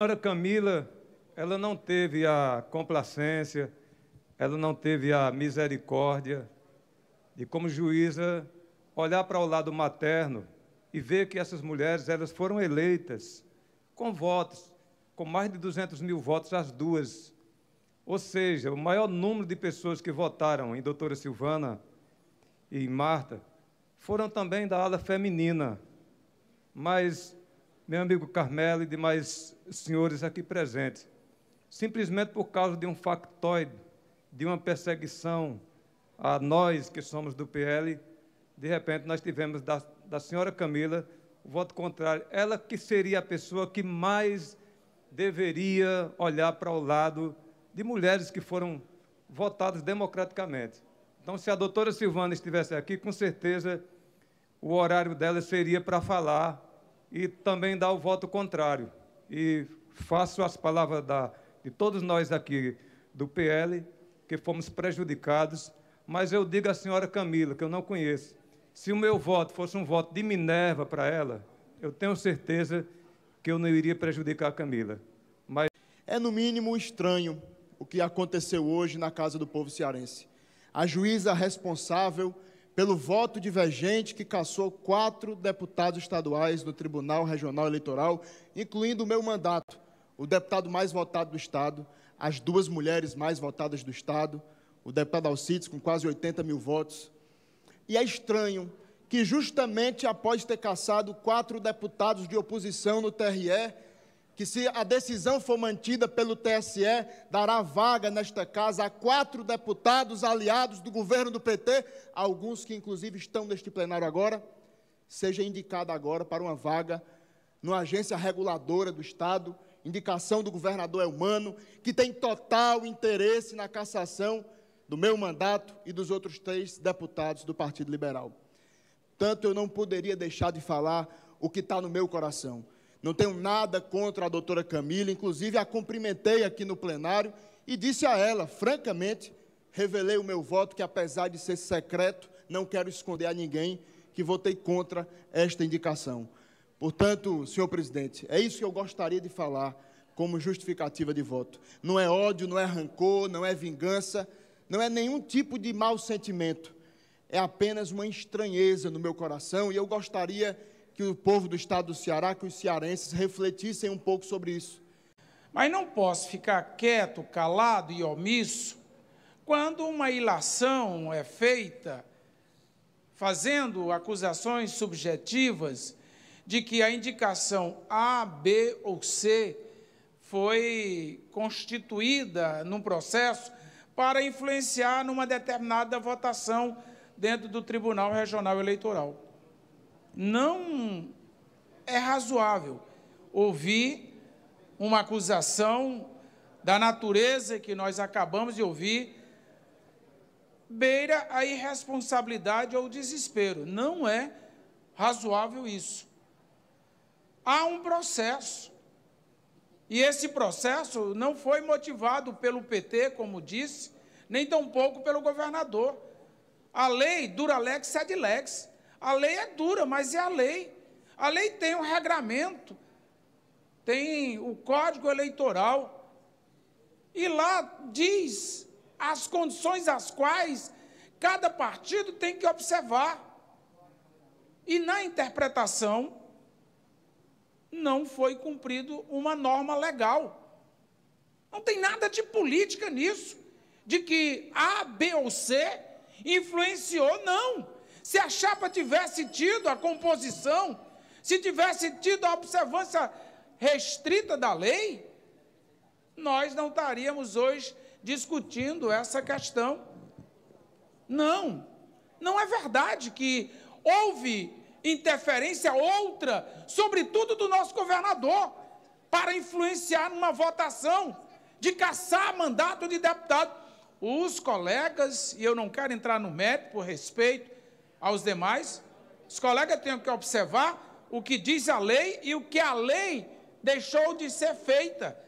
senhora Camila, ela não teve a complacência, ela não teve a misericórdia de, como juíza, olhar para o lado materno e ver que essas mulheres elas foram eleitas com votos, com mais de 200 mil votos as duas. Ou seja, o maior número de pessoas que votaram em doutora Silvana e em Marta foram também da ala feminina. Mas meu amigo Carmelo e demais senhores aqui presentes, simplesmente por causa de um factoide, de uma perseguição a nós que somos do PL, de repente nós tivemos da, da senhora Camila o voto contrário. Ela que seria a pessoa que mais deveria olhar para o lado de mulheres que foram votadas democraticamente. Então, se a doutora Silvana estivesse aqui, com certeza o horário dela seria para falar e também dar o voto contrário. E faço as palavras da, de todos nós aqui do PL, que fomos prejudicados, mas eu digo à senhora Camila, que eu não conheço, se o meu voto fosse um voto de Minerva para ela, eu tenho certeza que eu não iria prejudicar a Camila. Mas... É, no mínimo, estranho o que aconteceu hoje na Casa do Povo Cearense. A juíza responsável pelo voto divergente que cassou quatro deputados estaduais do Tribunal Regional Eleitoral, incluindo o meu mandato, o deputado mais votado do Estado, as duas mulheres mais votadas do Estado, o deputado Alcides, com quase 80 mil votos. E é estranho que, justamente após ter cassado quatro deputados de oposição no TRE, que se a decisão for mantida pelo TSE, dará vaga nesta casa a quatro deputados aliados do governo do PT, alguns que inclusive estão neste plenário agora, seja indicado agora para uma vaga numa agência reguladora do Estado, indicação do governador Elmano, é que tem total interesse na cassação do meu mandato e dos outros três deputados do Partido Liberal. Tanto eu não poderia deixar de falar o que está no meu coração. Não tenho nada contra a doutora Camila, inclusive a cumprimentei aqui no plenário e disse a ela, francamente, revelei o meu voto, que apesar de ser secreto, não quero esconder a ninguém que votei contra esta indicação. Portanto, senhor presidente, é isso que eu gostaria de falar como justificativa de voto. Não é ódio, não é rancor, não é vingança, não é nenhum tipo de mau sentimento. É apenas uma estranheza no meu coração e eu gostaria que o povo do estado do Ceará, que os cearenses refletissem um pouco sobre isso. Mas não posso ficar quieto, calado e omisso quando uma ilação é feita fazendo acusações subjetivas de que a indicação A, B ou C foi constituída num processo para influenciar numa determinada votação dentro do Tribunal Regional Eleitoral não é razoável ouvir uma acusação da natureza que nós acabamos de ouvir beira a irresponsabilidade ou desespero. Não é razoável isso. Há um processo. E esse processo não foi motivado pelo PT, como disse, nem tampouco pelo governador. A lei dura é lex sed lex. A lei é dura, mas é a lei. A lei tem um regramento, tem o código eleitoral. E lá diz as condições às quais cada partido tem que observar. E na interpretação, não foi cumprido uma norma legal. Não tem nada de política nisso, de que A, B ou C influenciou, não. Se a chapa tivesse tido a composição, se tivesse tido a observância restrita da lei, nós não estaríamos hoje discutindo essa questão. Não, não é verdade que houve interferência outra, sobretudo do nosso governador, para influenciar numa votação de caçar mandato de deputado. Os colegas, e eu não quero entrar no mérito por respeito, aos demais. Os colegas têm que observar o que diz a lei e o que a lei deixou de ser feita.